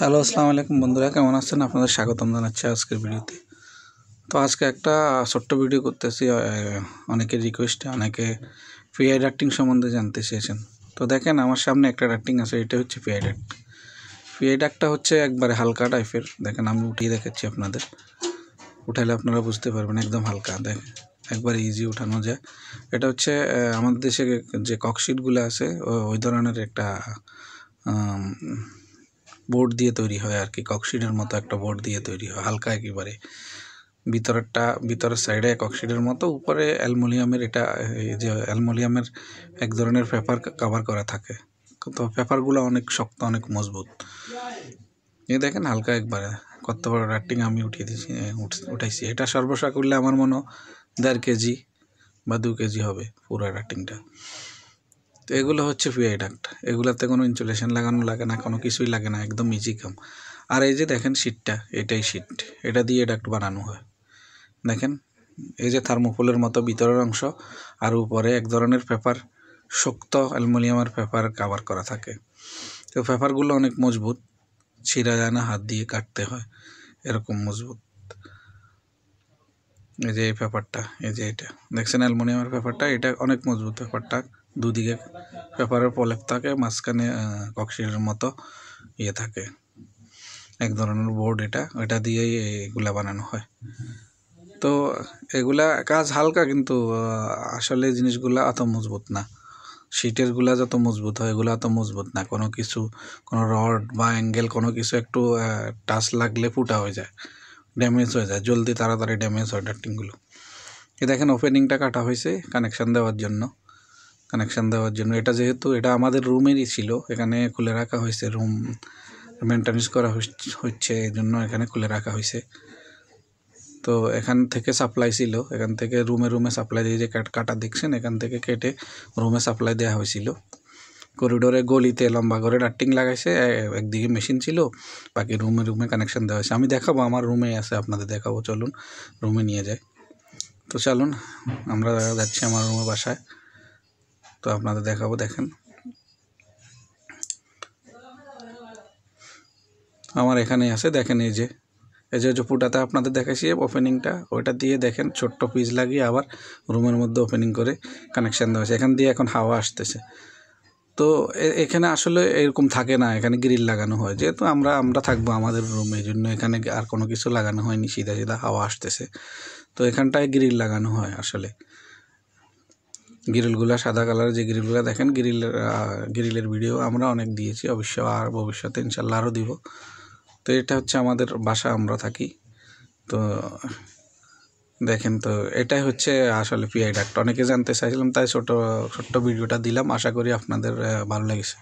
hello আসসালামু আলাইকুম বন্ধুরা কেমন আছেন আপনাদের স্বাগতম জানাচ্ছি আজকের ভিডিওতে তো আজকে একটা ছোট্ট ভিডিও করতেছি অনেকের রিকোয়েস্টে অনেকে পিআই ডাক্টিং সম্বন্ধে জানতে চেয়েছেন তো দেখেন আমার সামনে একটা ডাক্টিং আছে এটা হচ্ছে পিআই ডাক্ট পিআই ডাক্টটা হচ্ছে একবারে হালকা টাইপের দেখেন আমি উঠিয়ে দেখাচ্ছি আপনাদের উঠালে আপনারা বুঝতে পারবেন একদম হালকা দেখেন একবার ইজি উঠানো যায় এটা হচ্ছে আমাদের দেশে যে ককশিটগুলো আছে ওই ধরনের একটা বোর্ড দিয়ে তৈরি হয় আর কি ককশিডের মতো একটা বোর্ড দিয়ে তৈরি হয় হালকা একেবারে ভিতরেরটা ভিতরের সাইডে ককশিডের মতো উপরে অ্যালমোনিয়ামের এটা যে অ্যালমোনিয়ামের এক ধরনের পেপার কাভার করা থাকে তো পেপারগুলো অনেক শক্ত অনেক মজবুত এ দেখেন হালকা একবারে কত বড় রাটিং আমি উঠিয়ে দিয়েছি উঠাইছি এটা সর্বশা করলে আমার মনে দেড় কেজি বা দু কেজি হবে পুরো রাটিংটা তো এগুলো হচ্ছে পিআই ডাক্ট এগুলাতে কোনো ইনসুলেশন লাগানো লাগে না কোনো কিছুই লাগে না একদম ইজি কাম আর এই যে দেখেন শিটটা এটাই শিট এটা দিয়ে ডাক্ট বানানো হয় দেখেন এই যে থার্মোকোলের মতো ভিতরের অংশ আর উপরে এক ধরনের পেপার শক্ত অ্যালুমিনিয়ামের পেপার কাভার করা থাকে তো পেপারগুলো অনেক মজবুত ছিঁড়া যায় না হাত দিয়ে কাটতে হয় এরকম মজবুত এই যে এই পেপারটা এই যে এটা দেখছেন অ্যালমোনিয়ামের পেপারটা এটা অনেক মজবুত পেপারটা দুদিকে পেপারের প্রলেপ থাকে মাঝখানে কক্সিলের মতো ইয়ে থাকে এক ধরনের বোর্ড এটা এটা দিয়েই এগুলা বানানো হয় তো এগুলা কাজ হালকা কিন্তু আসলে জিনিসগুলা অত মজবুত না শিটেরগুলা যত মজবুত হয় এগুলো অত মজবুত না কোনো কিছু কোনো রড বা অ্যাঙ্গেল কোনো কিছু একটু টাচ লাগলে ফুটা হয়ে যায় ড্যামেজ হয়ে যায় জলদি তাড়াতাড়ি ড্যামেজ হয় ডাক্টিংগুলো এ দেখেন ওপেনিংটা কাটা হয়েছে কানেকশান দেওয়ার জন্য কানেকশান দেওয়ার জন্য এটা যেহেতু এটা আমাদের রুমেরই ছিল এখানে খুলে রাখা হয়েছে রুম মেনটেন্স করা হচ্ছে এই জন্য এখানে খুলে রাখা হয়েছে তো এখান থেকে সাপ্লাই ছিল এখান থেকে রুমে রুমে সাপ্লাই দিয়ে যে কাটা দেখছেন এখান থেকে কেটে রুমে সাপ্লাই দেওয়া হয়েছিল করিডোরে গলিতে লম্বা করে ডাটিং লাগাইছে একদিকে মেশিন ছিল বাকি রুমে রুমে কানেকশান দেওয়া হয়েছে আমি দেখাবো আমার রুমে আছে আপনাদের দেখাবো চলুন রুমে নিয়ে যাই তো চলুন আমরা যাচ্ছি আমার রুমে বাসায় তো আপনাদের দেখাবো দেখেন আমার এখানে আছে দেখেন এই যে এই যে জুপুটাতে আপনাদের দেখাইছি ওপেনিংটা ওইটা দিয়ে দেখেন ছোট্ট পিস লাগিয়ে আবার রুমের মধ্যে ওপেনিং করে কানেকশান দেওয়া হয়েছে এখান দিয়ে এখন হাওয়া আসতেছে তো এখানে আসলে এরকম থাকে না এখানে গ্রিল লাগানো হয় যেহেতু আমরা আমরা থাকবো আমাদের রুমে এই জন্য এখানে আর কোনো কিছু লাগানো হয়নি সিধা সিধা হাওয়া আসতেছে তো এখানটায় গ্রিল লাগানো হয় আসলে গ্রিলগুলো সাদা কালার যে গ্রিলগুলো দেখেন গ্রিল গ্রিলের ভিডিও আমরা অনেক দিয়েছি অবশ্য আর ভবিষ্যতে ইনশাল্লাহ আরও দিব তো এটা হচ্ছে আমাদের বাসা আমরা থাকি তো দেখেন তো এটাই হচ্ছে আসলে পিআই ডাক্ট অনেকে জানতে চাইছিলাম তাই ছোটো ছোট্ট ভিডিওটা দিলাম আশা করি আপনাদের ভালো লেগেছে